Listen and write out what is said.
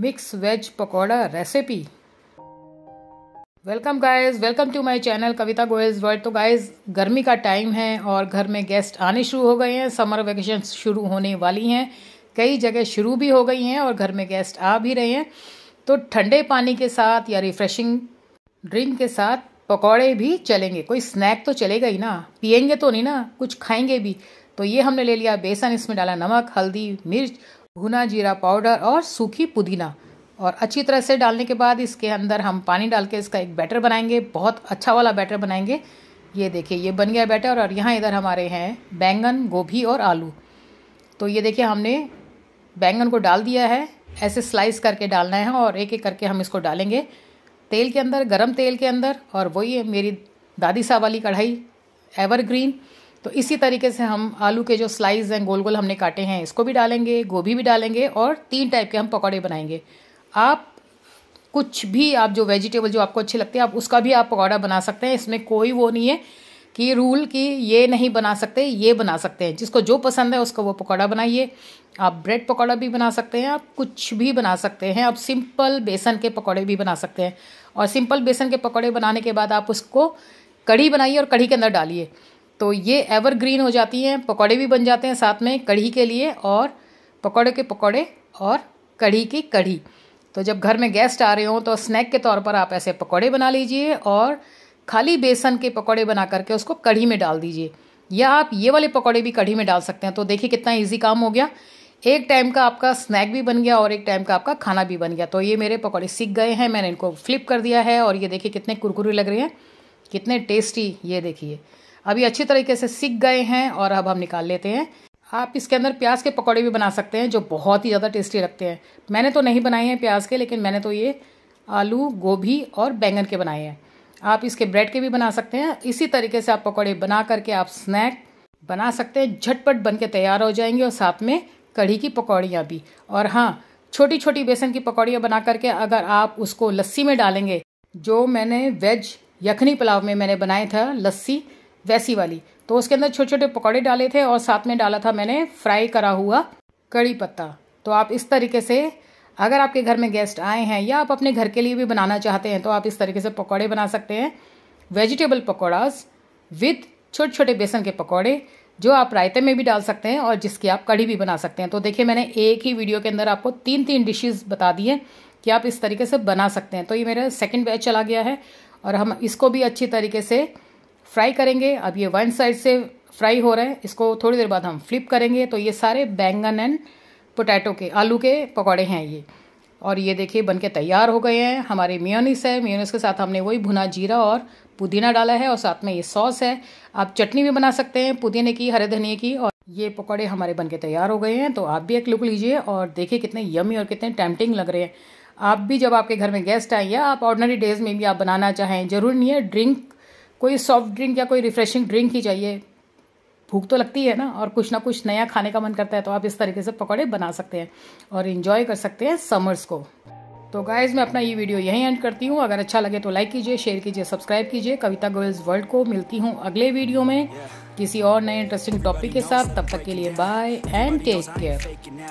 mix veg pakora recipe welcome guys welcome to my channel Kavita Goyal's world तो guys गर्मी का time है और घर में गेस्ट आने शुरू हो गए हैं समर वेकेशन शुरू होने वाली हैं कई जगह शुरू भी हो गई हैं और घर में गेस्ट आ भी रहे हैं तो ठंडे पानी के साथ या रिफ्रेशिंग ड्रिंक के साथ पकौड़े भी चलेंगे कोई स्नैक तो चलेगा ही ना पियेंगे तो नहीं ना कुछ खाएंगे भी तो ये हमने ले लिया बेसन इसमें डाला नमक हल्दी मिर्च भुना जीरा पाउडर और सूखी पुदीना और अच्छी तरह से डालने के बाद इसके अंदर हम पानी डाल के इसका एक बैटर बनाएंगे बहुत अच्छा वाला बैटर बनाएंगे ये देखिए ये बन गया बैटर और यहाँ इधर हमारे हैं बैंगन गोभी और आलू तो ये देखिए हमने बैंगन को डाल दिया है ऐसे स्लाइस करके डालना है और एक एक करके हम इसको डालेंगे तेल के अंदर गरम तेल के अंदर और वही है मेरी दादी साहब वाली कढ़ाई एवरग्रीन तो इसी तरीके से हम आलू के जो स्लाइस हैं गोल गोल हमने काटे हैं इसको भी डालेंगे गोभी भी डालेंगे और तीन टाइप के हम पकौड़े बनाएंगे आप कुछ भी आप जो वेजिटेबल जो आपको अच्छे लगते हैं आप उसका भी आप पकौड़ा बना सकते हैं इसमें कोई वो नहीं है कि रूल कि ये नहीं बना सकते ये बना सकते हैं जिसको जो पसंद है उसका वो पकौड़ा बनाइए आप ब्रेड पकौड़ा भी बना सकते हैं आप कुछ भी बना सकते हैं आप सिंपल बेसन के पकौड़े भी बना सकते हैं और सिंपल बेसन के पकौड़े बनाने के बाद आप उसको कढ़ी बनाइए और कढ़ी के अंदर डालिए तो ये एवरग्रीन हो जाती हैं पकौड़े भी बन जाते हैं साथ में कढ़ी के लिए और पकौड़े के पकौड़े और कढ़ी की कढ़ी तो जब घर में गेस्ट आ रहे हों तो स्नैक के तौर पर आप ऐसे पकौड़े बना लीजिए और खाली बेसन के पकौड़े बना करके उसको कढ़ी में डाल दीजिए या आप ये वाले पकौड़े भी कढ़ी में डाल सकते हैं तो देखिए कितना ईजी काम हो गया एक टाइम का आपका स्नैक भी बन गया और एक टाइम का आपका खाना भी बन गया तो ये मेरे पकौड़े सीख गए हैं मैंने इनको फ्लिप कर दिया है और ये देखिए कितने कुरकुरे लग रहे हैं कितने टेस्टी ये देखिए अभी अच्छी तरीके से सीख गए हैं और अब हम निकाल लेते हैं आप इसके अंदर प्याज के पकौड़े भी बना सकते हैं जो बहुत ही ज़्यादा टेस्टी लगते हैं मैंने तो नहीं बनाए हैं प्याज के लेकिन मैंने तो ये आलू गोभी और बैंगन के बनाए हैं आप इसके ब्रेड के भी बना सकते हैं इसी तरीके से आप पकौड़े बना करके आप स्नैक बना सकते हैं झटपट बन के तैयार हो जाएंगे और साथ में कढ़ी की पकौड़ियाँ भी और हाँ छोटी छोटी बेसन की पकौड़ियाँ बना करके अगर आप उसको लस्सी में डालेंगे जो मैंने वेज यखनी पुलाव में मैंने बनाया था लस्सी वैसी वाली तो उसके अंदर छोटे छोटे पकौड़े डाले थे और साथ में डाला था मैंने फ्राई करा हुआ कड़ी पत्ता तो आप इस तरीके से अगर आपके घर में गेस्ट आए हैं या आप अपने घर के लिए भी बनाना चाहते हैं तो आप इस तरीके से पकौड़े बना सकते हैं वेजिटेबल पकौड़ाज विथ छोटे छोटे बेसन के पकौड़े जो आप रायते में भी डाल सकते हैं और जिसकी आप कढ़ी भी बना सकते हैं तो देखिए मैंने एक ही वीडियो के अंदर आपको तीन तीन डिशेज़ बता दी हैं कि आप इस तरीके से बना सकते हैं तो ये मेरा सेकेंड बैच चला गया है और हम इसको भी अच्छी तरीके से फ्राई करेंगे अब ये वन साइड से फ्राई हो रहे हैं इसको थोड़ी देर बाद हम फ्लिप करेंगे तो ये सारे बैंगन एंड पोटैटो के आलू के पकौड़े हैं ये और ये देखिए बन के तैयार हो गए हैं हमारे मेयोनीस है मेयोनीस के साथ हमने वही भुना जीरा और पुदीना डाला है और साथ में ये सॉस है आप चटनी भी बना सकते हैं पुदीने की हरे धनिए की और ये पकौड़े हमारे बन के तैयार हो गए हैं तो आप भी एक लुक लीजिए और देखिए कितने यमी और कितने टैम्पटिंग लग रहे हैं आप भी जब आपके घर में गेस्ट आए या आप ऑर्डनरी डेज में भी आप बनाना चाहें जरूर नहीं है ड्रिंक कोई सॉफ्ट ड्रिंक या कोई रिफ्रेशिंग ड्रिंक ही चाहिए भूख तो लगती है ना और कुछ ना कुछ नया खाने का मन करता है तो आप इस तरीके से पकौड़े बना सकते हैं और इन्जॉय कर सकते हैं समर्स को तो गाइज मैं अपना ये वीडियो यहीं एंड करती हूँ अगर अच्छा लगे तो लाइक कीजिए शेयर कीजिए सब्सक्राइब कीजिए कविता गर्ल्स वर्ल्ड को मिलती हूँ अगले वीडियो में किसी और नए इंटरेस्टिंग टॉपिक के साथ तब तक के लिए बाय एंड टेक केयर